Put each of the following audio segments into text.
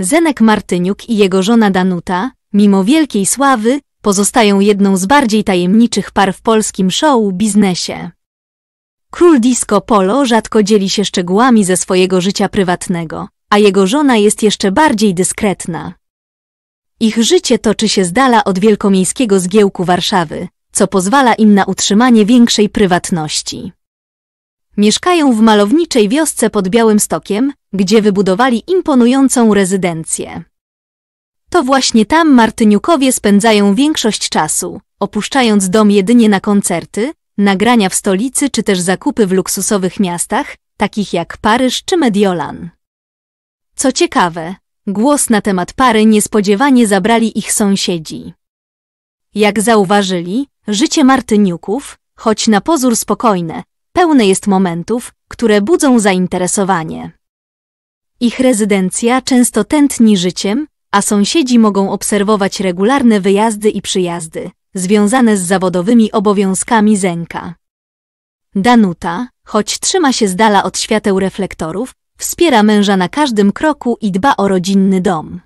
Zenek Martyniuk i jego żona Danuta, mimo wielkiej sławy, pozostają jedną z bardziej tajemniczych par w polskim show biznesie. Król disco polo rzadko dzieli się szczegółami ze swojego życia prywatnego, a jego żona jest jeszcze bardziej dyskretna. Ich życie toczy się z dala od wielkomiejskiego zgiełku Warszawy, co pozwala im na utrzymanie większej prywatności. Mieszkają w malowniczej wiosce pod Białym Stokiem, gdzie wybudowali imponującą rezydencję. To właśnie tam Martyniukowie spędzają większość czasu, opuszczając dom jedynie na koncerty, nagrania w stolicy czy też zakupy w luksusowych miastach, takich jak Paryż czy Mediolan. Co ciekawe, głos na temat pary niespodziewanie zabrali ich sąsiedzi. Jak zauważyli, życie Martyniuków, choć na pozór spokojne, pełne jest momentów, które budzą zainteresowanie. Ich rezydencja często tętni życiem, a sąsiedzi mogą obserwować regularne wyjazdy i przyjazdy, związane z zawodowymi obowiązkami Zenka. Danuta, choć trzyma się z dala od świateł reflektorów, wspiera męża na każdym kroku i dba o rodzinny dom.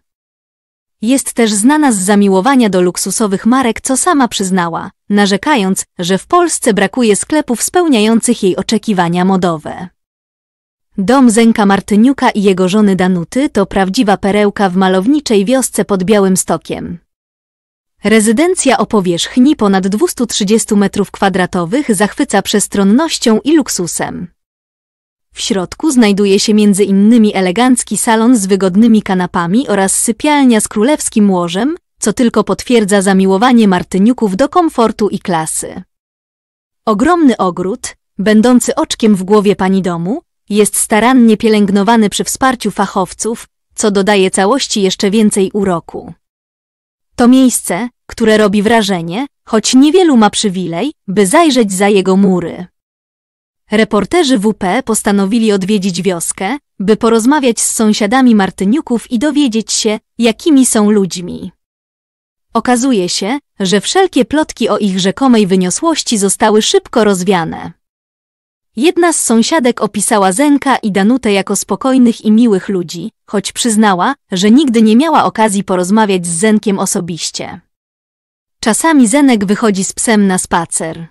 Jest też znana z zamiłowania do luksusowych marek, co sama przyznała, narzekając, że w Polsce brakuje sklepów spełniających jej oczekiwania modowe. Dom Zenka Martyniuka i jego żony Danuty to prawdziwa perełka w malowniczej wiosce pod Białym Stokiem. Rezydencja o powierzchni ponad 230 metrów kwadratowych zachwyca przestronnością i luksusem. W środku znajduje się między innymi elegancki salon z wygodnymi kanapami oraz sypialnia z królewskim łożem, co tylko potwierdza zamiłowanie Martyniuków do komfortu i klasy. Ogromny ogród, będący oczkiem w głowie pani domu, jest starannie pielęgnowany przy wsparciu fachowców, co dodaje całości jeszcze więcej uroku. To miejsce, które robi wrażenie, choć niewielu ma przywilej, by zajrzeć za jego mury. Reporterzy WP postanowili odwiedzić wioskę, by porozmawiać z sąsiadami Martyniuków i dowiedzieć się, jakimi są ludźmi. Okazuje się, że wszelkie plotki o ich rzekomej wyniosłości zostały szybko rozwiane. Jedna z sąsiadek opisała Zenka i Danutę jako spokojnych i miłych ludzi, choć przyznała, że nigdy nie miała okazji porozmawiać z Zenkiem osobiście. Czasami Zenek wychodzi z psem na spacer.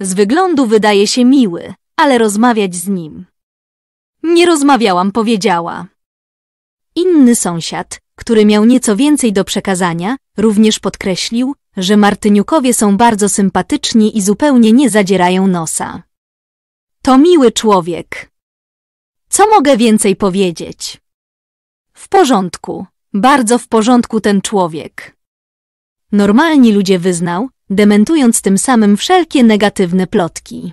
Z wyglądu wydaje się miły, ale rozmawiać z nim. Nie rozmawiałam, powiedziała. Inny sąsiad, który miał nieco więcej do przekazania, również podkreślił, że Martyniukowie są bardzo sympatyczni i zupełnie nie zadzierają nosa. To miły człowiek. Co mogę więcej powiedzieć? W porządku, bardzo w porządku ten człowiek. Normalni ludzie wyznał, dementując tym samym wszelkie negatywne plotki.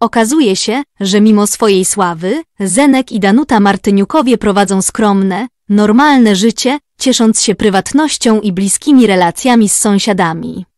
Okazuje się, że mimo swojej sławy, Zenek i Danuta Martyniukowie prowadzą skromne, normalne życie, ciesząc się prywatnością i bliskimi relacjami z sąsiadami.